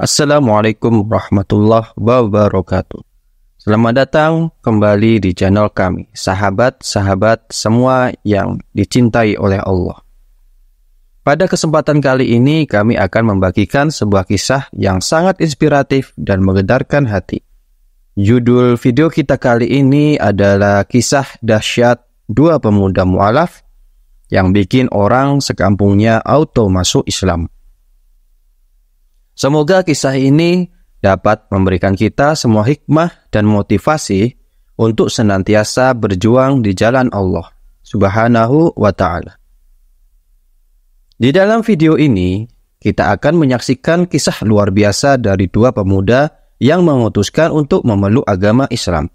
Assalamualaikum warahmatullahi wabarakatuh. Selamat datang kembali di channel kami, sahabat-sahabat semua yang dicintai oleh Allah. Pada kesempatan kali ini, kami akan membagikan sebuah kisah yang sangat inspiratif dan mengedarkan hati. Judul video kita kali ini adalah kisah dahsyat dua pemuda mualaf yang bikin orang sekampungnya auto masuk Islam. Semoga kisah ini dapat memberikan kita semua hikmah dan motivasi untuk senantiasa berjuang di jalan Allah Subhanahu wa taala. Di dalam video ini, kita akan menyaksikan kisah luar biasa dari dua pemuda yang memutuskan untuk memeluk agama Islam.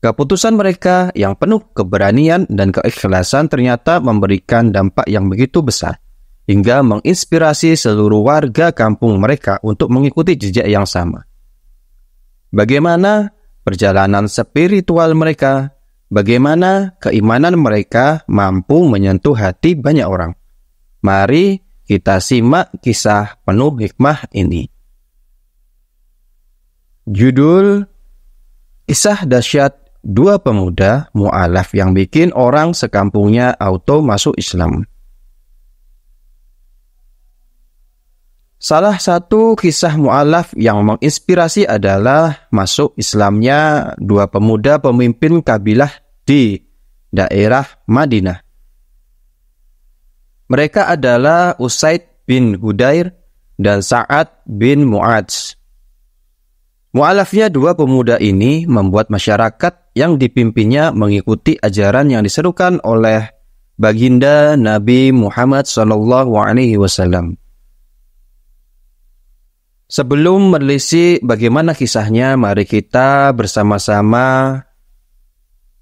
Keputusan mereka yang penuh keberanian dan keikhlasan ternyata memberikan dampak yang begitu besar hingga menginspirasi seluruh warga kampung mereka untuk mengikuti jejak yang sama. Bagaimana perjalanan spiritual mereka, bagaimana keimanan mereka mampu menyentuh hati banyak orang. Mari kita simak kisah penuh hikmah ini. Judul Kisah Dasyat Dua Pemuda Mu'alaf yang bikin orang sekampungnya auto masuk Islam. Salah satu kisah mu'alaf yang menginspirasi adalah masuk Islamnya dua pemuda pemimpin kabilah di daerah Madinah. Mereka adalah Usaid bin Hudair dan Sa'ad bin Mu'adz. Mu'alafnya dua pemuda ini membuat masyarakat yang dipimpinnya mengikuti ajaran yang diserukan oleh baginda Nabi Muhammad SAW. Sebelum menelisik bagaimana kisahnya, mari kita bersama-sama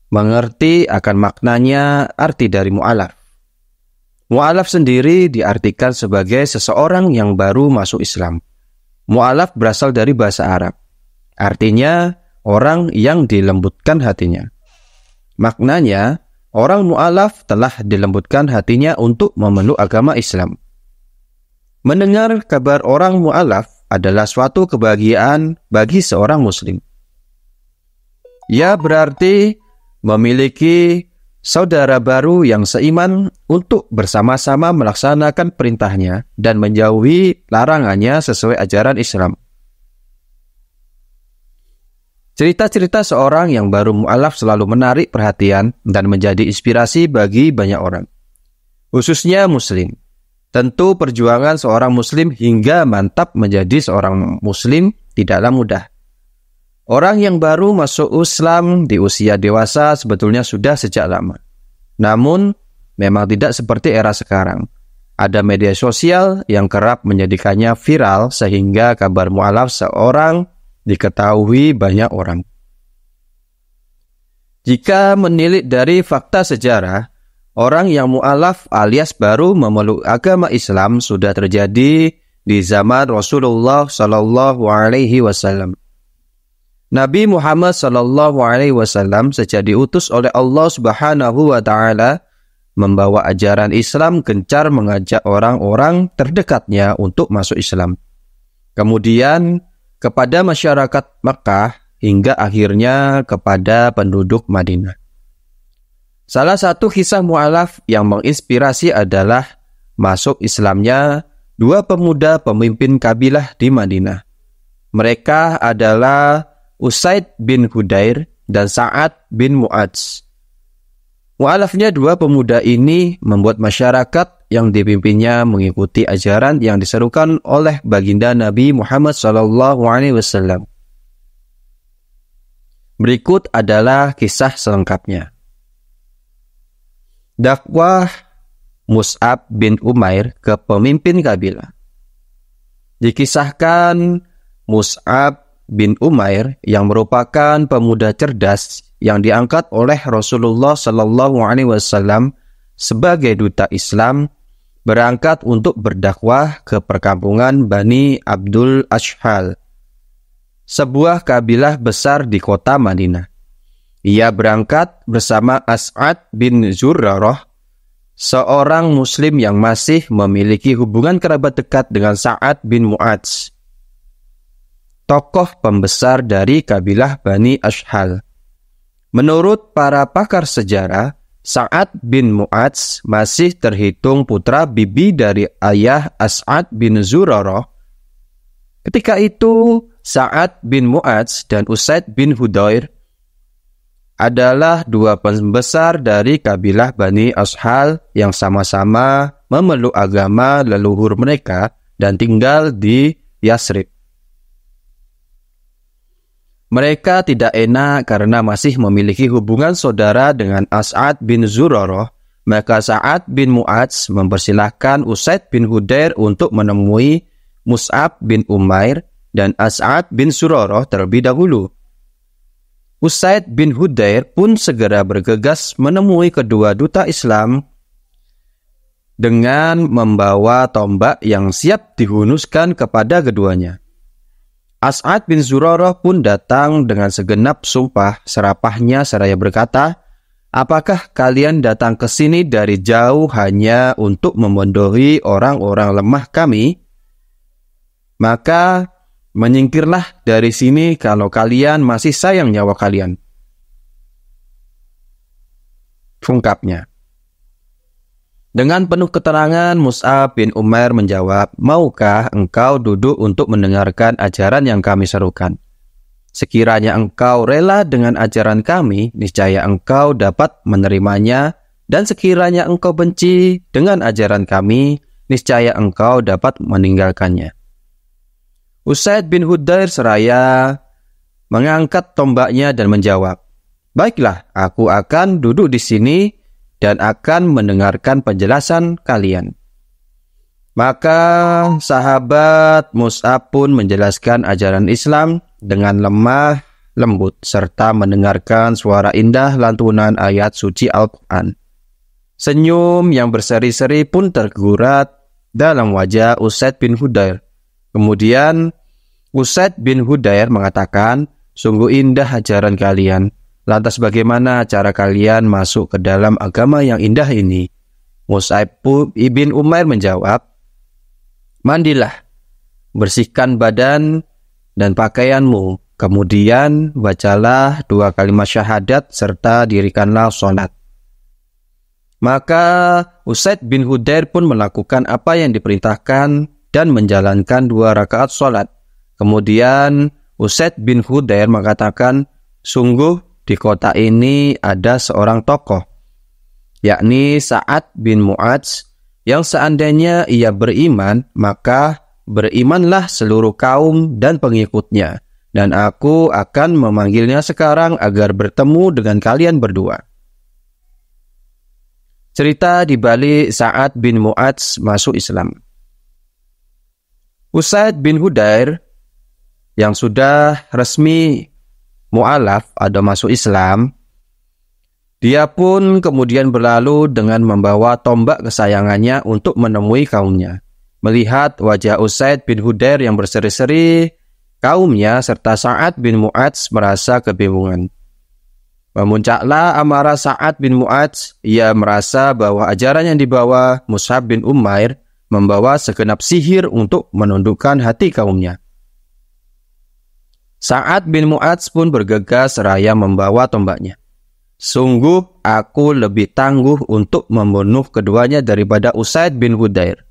mengerti akan maknanya arti dari mu'alaf. Mu'alaf sendiri diartikan sebagai seseorang yang baru masuk Islam. Mu'alaf berasal dari bahasa Arab. Artinya, orang yang dilembutkan hatinya. Maknanya, orang mu'alaf telah dilembutkan hatinya untuk memeluk agama Islam. Mendengar kabar orang mu'alaf, adalah suatu kebahagiaan bagi seorang muslim. Ia berarti memiliki saudara baru yang seiman untuk bersama-sama melaksanakan perintahnya dan menjauhi larangannya sesuai ajaran Islam. Cerita-cerita seorang yang baru mu'alaf selalu menarik perhatian dan menjadi inspirasi bagi banyak orang, khususnya muslim. Tentu perjuangan seorang muslim hingga mantap menjadi seorang muslim tidaklah mudah. Orang yang baru masuk Islam di usia dewasa sebetulnya sudah sejak lama. Namun, memang tidak seperti era sekarang. Ada media sosial yang kerap menjadikannya viral sehingga kabar mualaf seorang diketahui banyak orang. Jika menilik dari fakta sejarah, Orang yang mu'alaf alias baru memeluk agama Islam sudah terjadi di zaman Rasulullah Shallallahu Alaihi Wasallam. Nabi Muhammad Shallallahu Alaihi Wasallam sejak diutus oleh Allah Subhanahu Wa Taala membawa ajaran Islam gencar mengajak orang-orang terdekatnya untuk masuk Islam. Kemudian kepada masyarakat Mekah hingga akhirnya kepada penduduk Madinah. Salah satu kisah mu'alaf yang menginspirasi adalah masuk Islamnya dua pemuda pemimpin kabilah di Madinah. Mereka adalah Usaid bin Hudair dan Sa'ad bin Mu'adz. Mu'alafnya dua pemuda ini membuat masyarakat yang dipimpinnya mengikuti ajaran yang diserukan oleh baginda Nabi Muhammad SAW. Berikut adalah kisah selengkapnya dakwah Mus'ab bin Umair ke pemimpin kabilah. Dikisahkan Mus'ab bin Umair yang merupakan pemuda cerdas yang diangkat oleh Rasulullah Shallallahu Alaihi Wasallam sebagai duta Islam berangkat untuk berdakwah ke perkampungan Bani Abdul Ashhal, sebuah kabilah besar di kota Madinah. Ia berangkat bersama As'ad bin Zurarah, seorang muslim yang masih memiliki hubungan kerabat dekat dengan Sa'ad bin Mu'adz, tokoh pembesar dari kabilah Bani Ashhal. Menurut para pakar sejarah, Sa'ad bin Mu'adz masih terhitung putra bibi dari ayah As'ad bin Zurarah. Ketika itu, Sa'ad bin Mu'adz dan Usaid bin Hudair adalah dua pembesar dari kabilah Bani Ashal yang sama-sama memeluk agama leluhur mereka dan tinggal di Yasrib. Mereka tidak enak karena masih memiliki hubungan saudara dengan As'ad bin Zuroroh, maka Sa'ad bin Mu'adz mempersilahkan Usaid bin Hudair untuk menemui Mus'ab bin Umair dan As'ad bin zuroroh terlebih dahulu Usaid bin Hudair pun segera bergegas menemui kedua duta Islam dengan membawa tombak yang siap dihunuskan kepada keduanya. As'ad bin Zurarah pun datang dengan segenap sumpah serapahnya seraya berkata, Apakah kalian datang ke sini dari jauh hanya untuk memondohi orang-orang lemah kami? Maka Menyingkirlah dari sini kalau kalian masih sayang nyawa kalian. Ungkapnya. Dengan penuh keterangan, Musa bin Umar menjawab, Maukah engkau duduk untuk mendengarkan ajaran yang kami serukan? Sekiranya engkau rela dengan ajaran kami, niscaya engkau dapat menerimanya, dan sekiranya engkau benci dengan ajaran kami, niscaya engkau dapat meninggalkannya. Usaid bin Hudair seraya mengangkat tombaknya dan menjawab, Baiklah, aku akan duduk di sini dan akan mendengarkan penjelasan kalian. Maka sahabat Musa pun menjelaskan ajaran Islam dengan lemah lembut serta mendengarkan suara indah lantunan ayat suci Al-Quran. Senyum yang berseri-seri pun tergurat dalam wajah Usaid bin Hudair. Kemudian Usaid bin Hudair mengatakan, Sungguh indah ajaran kalian. Lantas bagaimana cara kalian masuk ke dalam agama yang indah ini? Musaib ibn Umair menjawab, Mandilah, bersihkan badan dan pakaianmu, kemudian bacalah dua kalimat syahadat serta dirikanlah sholat. Maka Usaid bin Hudair pun melakukan apa yang diperintahkan dan menjalankan dua rakaat sholat. Kemudian Usaid bin Hudair mengatakan, sungguh di kota ini ada seorang tokoh, yakni Sa'ad bin Mu'adz, yang seandainya ia beriman, maka berimanlah seluruh kaum dan pengikutnya, dan aku akan memanggilnya sekarang agar bertemu dengan kalian berdua. Cerita di Bali Sa'ad bin Mu'adz masuk Islam. Usaid bin Hudair yang sudah resmi mualaf atau masuk Islam, dia pun kemudian berlalu dengan membawa tombak kesayangannya untuk menemui kaumnya. Melihat wajah Usaid bin Hudair yang berseri-seri, kaumnya serta Sa'ad bin Mu'adz merasa kebingungan. Memuncaklah amarah Sa'ad bin Mu'adz, ia merasa bahwa ajaran yang dibawa Mus'ab bin Umair membawa segenap sihir untuk menundukkan hati kaumnya. Sa'ad bin Mu'adz pun bergegas raya membawa tombaknya. Sungguh aku lebih tangguh untuk membunuh keduanya daripada Usaid bin Hudair.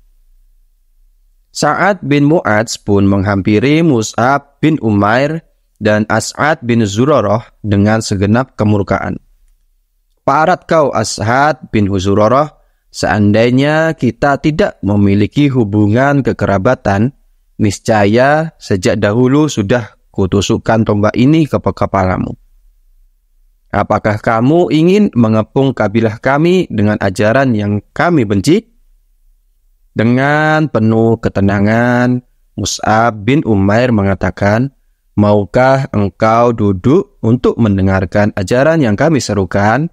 Sa'ad bin Mu'adz pun menghampiri Mus'ab bin Umair dan As'ad bin Zuroroh dengan segenap kemurkaan. Parat kau As'ad bin Zuroroh, seandainya kita tidak memiliki hubungan kekerabatan, niscaya sejak dahulu sudah kutusukkan tombak ini ke kepalamu. Apakah kamu ingin mengepung kabilah kami dengan ajaran yang kami benci? Dengan penuh ketenangan, Mus'ab bin Umair mengatakan, Maukah engkau duduk untuk mendengarkan ajaran yang kami serukan?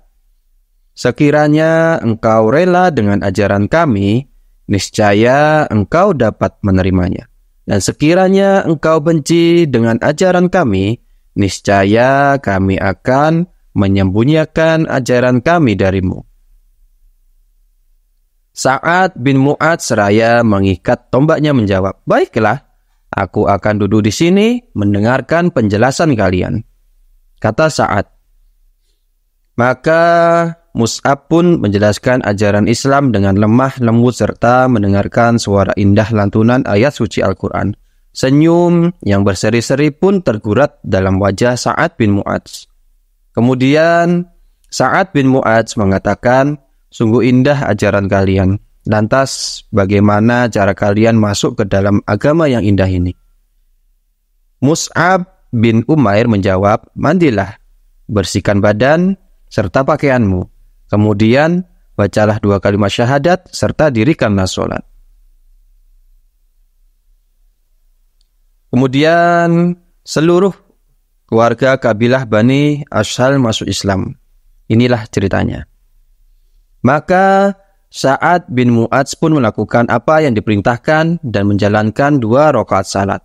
Sekiranya engkau rela dengan ajaran kami, niscaya engkau dapat menerimanya. Dan sekiranya engkau benci dengan ajaran kami, niscaya kami akan menyembunyikan ajaran kami darimu. Saat bin Mu'ad seraya mengikat tombaknya menjawab, Baiklah, aku akan duduk di sini mendengarkan penjelasan kalian. Kata Saat. Maka Mus'ab pun menjelaskan ajaran Islam dengan lemah lembut serta mendengarkan suara indah lantunan ayat suci Al-Quran. Senyum yang berseri-seri pun tergurat dalam wajah Sa'ad bin Mu'adz. Kemudian Sa'ad bin Mu'adz mengatakan, Sungguh indah ajaran kalian. Lantas bagaimana cara kalian masuk ke dalam agama yang indah ini? Mus'ab bin Umair menjawab, Mandilah, bersihkan badan, serta pakaianmu Kemudian bacalah dua kalimat syahadat serta dirikanlah sholat. Kemudian seluruh keluarga kabilah Bani Ashal masuk Islam. Inilah ceritanya. Maka Sa'ad bin Mu'adz pun melakukan apa yang diperintahkan dan menjalankan dua rakaat salat.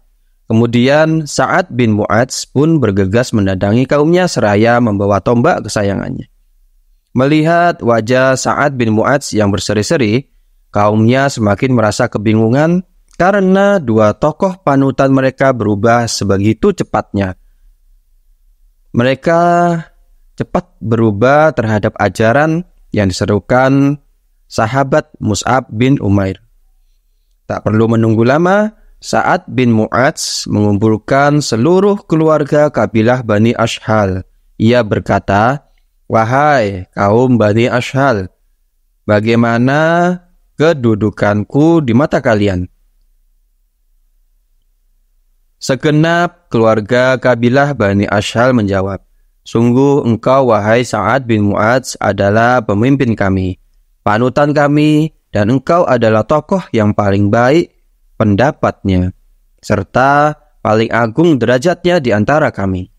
Kemudian Sa'ad bin Mu'adz pun bergegas mendatangi kaumnya seraya membawa tombak kesayangannya. Melihat wajah Sa'ad bin Mu'adz yang berseri-seri, kaumnya semakin merasa kebingungan karena dua tokoh panutan mereka berubah sebegitu cepatnya. Mereka cepat berubah terhadap ajaran yang diserukan sahabat Mus'ab bin Umair. Tak perlu menunggu lama, Sa'ad bin Mu'adz mengumpulkan seluruh keluarga kabilah Bani Ashhal. Ia berkata, Wahai kaum Bani Ashal, bagaimana kedudukanku di mata kalian? Segenap keluarga kabilah Bani Ashal menjawab, Sungguh engkau wahai Sa'ad bin Mu'adz adalah pemimpin kami, panutan kami, dan engkau adalah tokoh yang paling baik pendapatnya, serta paling agung derajatnya di antara kami.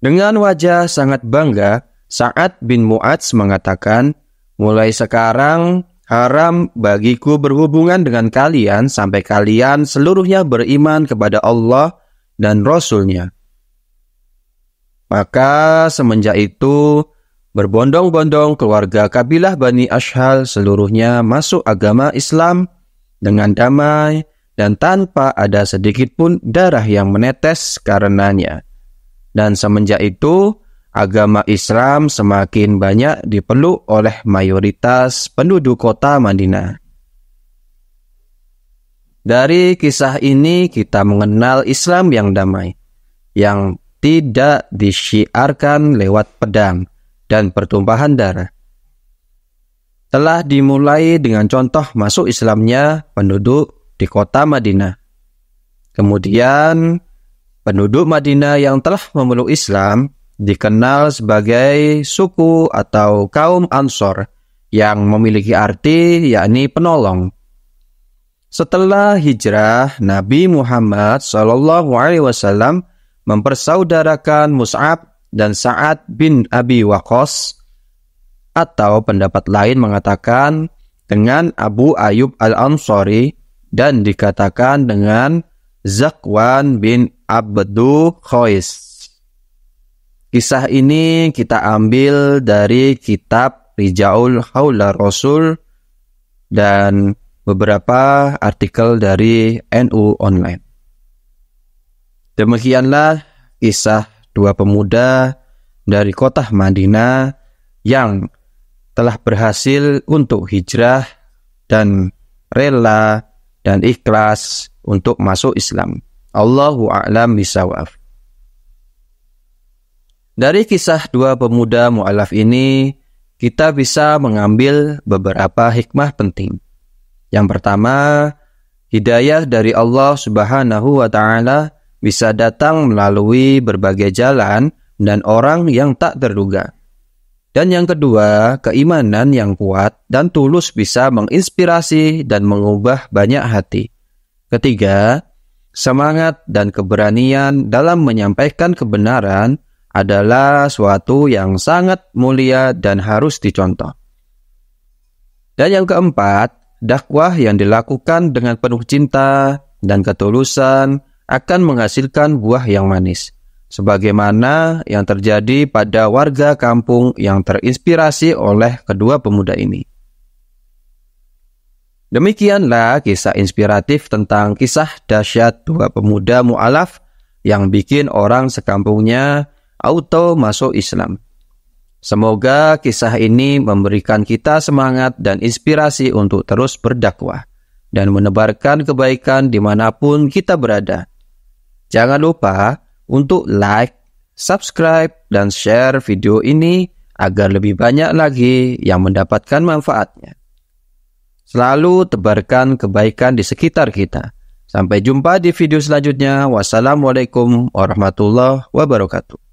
Dengan wajah sangat bangga, Sa'ad bin Mu'adz mengatakan, Mulai sekarang haram bagiku berhubungan dengan kalian sampai kalian seluruhnya beriman kepada Allah dan Rasulnya. Maka semenjak itu, berbondong-bondong keluarga kabilah Bani Ashhal seluruhnya masuk agama Islam dengan damai dan tanpa ada sedikit pun darah yang menetes karenanya. Dan semenjak itu, agama Islam semakin banyak dipeluk oleh mayoritas penduduk kota Madinah. Dari kisah ini kita mengenal Islam yang damai, yang tidak disiarkan lewat pedang dan pertumpahan darah. Telah dimulai dengan contoh masuk Islamnya penduduk di kota Madinah. Kemudian Penduduk Madinah yang telah memeluk Islam dikenal sebagai suku atau kaum Ansor yang memiliki arti yakni penolong. Setelah hijrah, Nabi Muhammad Shallallahu Alaihi Wasallam mempersaudarakan Mus'ab dan Sa'ad bin Abi Waqqas atau pendapat lain mengatakan dengan Abu Ayub Al-Ansari dan dikatakan dengan Zakwan bin Abdu Khois. Kisah ini kita ambil dari kitab Rijaul Haula Rasul dan beberapa artikel dari NU Online. Demikianlah kisah dua pemuda dari kota Madinah yang telah berhasil untuk hijrah dan rela dan ikhlas untuk masuk Islam. Allahu a'lam bisawaf. Dari kisah dua pemuda mu'alaf ini, kita bisa mengambil beberapa hikmah penting. Yang pertama, hidayah dari Allah Subhanahu wa taala bisa datang melalui berbagai jalan dan orang yang tak terduga. Dan yang kedua, keimanan yang kuat dan tulus bisa menginspirasi dan mengubah banyak hati. Ketiga, Semangat dan keberanian dalam menyampaikan kebenaran adalah suatu yang sangat mulia dan harus dicontoh. Dan yang keempat, dakwah yang dilakukan dengan penuh cinta dan ketulusan akan menghasilkan buah yang manis. Sebagaimana yang terjadi pada warga kampung yang terinspirasi oleh kedua pemuda ini. Demikianlah kisah inspiratif tentang kisah dahsyat dua pemuda mu'alaf yang bikin orang sekampungnya auto masuk Islam. Semoga kisah ini memberikan kita semangat dan inspirasi untuk terus berdakwah dan menebarkan kebaikan dimanapun kita berada. Jangan lupa untuk like, subscribe, dan share video ini agar lebih banyak lagi yang mendapatkan manfaatnya. Selalu tebarkan kebaikan di sekitar kita. Sampai jumpa di video selanjutnya. Wassalamualaikum warahmatullahi wabarakatuh.